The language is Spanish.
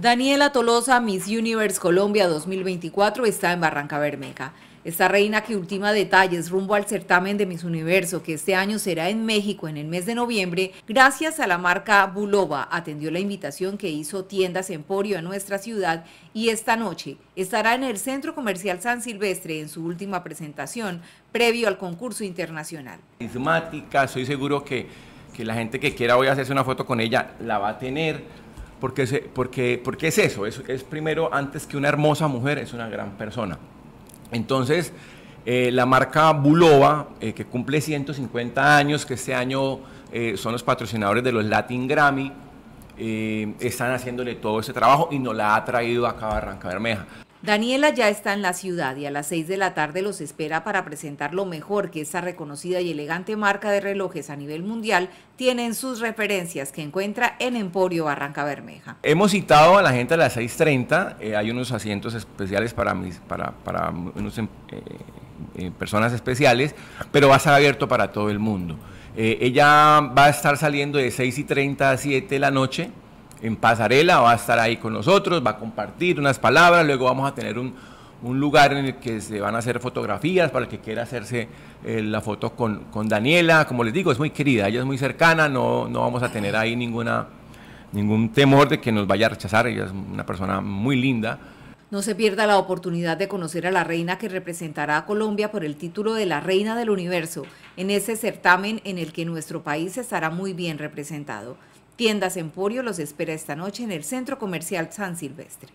Daniela Tolosa, Miss Universe Colombia 2024, está en Barranca Bermeja. Esta reina que ultima detalles rumbo al certamen de Miss Universo, que este año será en México en el mes de noviembre, gracias a la marca Bulova, atendió la invitación que hizo Tiendas Emporio en nuestra ciudad y esta noche estará en el Centro Comercial San Silvestre en su última presentación, previo al concurso internacional. Carismática, seguro que, que la gente que quiera hoy hacerse una foto con ella la va a tener porque, es eso, es, primero, antes que una hermosa mujer, es una gran persona. Entonces, eh, la marca Bulova, eh, que cumple 150 años, que este año eh, son los patrocinadores de los Latin Grammy, están haciéndole todo ese trabajo y nos la ha traído acá a Barranca Bermeja. Daniela ya está en la ciudad y a las 6 de la tarde los espera para presentar lo mejor que esta reconocida y elegante marca de relojes a nivel mundial tiene en sus referencias que encuentra en Emporio Barranca Bermeja. Hemos citado a la gente a las 6.30, eh, hay unos asientos especiales para, mis, para, para eh, eh, personas especiales, pero va a estar abierto para todo el mundo. ella va a estar saliendo de 6.30 a 7 de la noche en pasarela, va a estar ahí con nosotros, va a compartir unas palabras, luego vamos a tener un, lugar en el que se van a hacer fotografías para el que quiera hacerse eh, la foto con, Daniela. Como les digo, es muy querida, ella es muy cercana, no, no vamos a tener ahí ninguna, ningún temor de que nos vaya a rechazar, ella es una persona muy linda. No se pierda la oportunidad de conocer a la reina que representará a Colombia por el título de la Reina del Universo en ese certamen en el que nuestro país estará muy bien representado. Tiendas Emporio los espera esta noche en el Centro Comercial San Silvestre.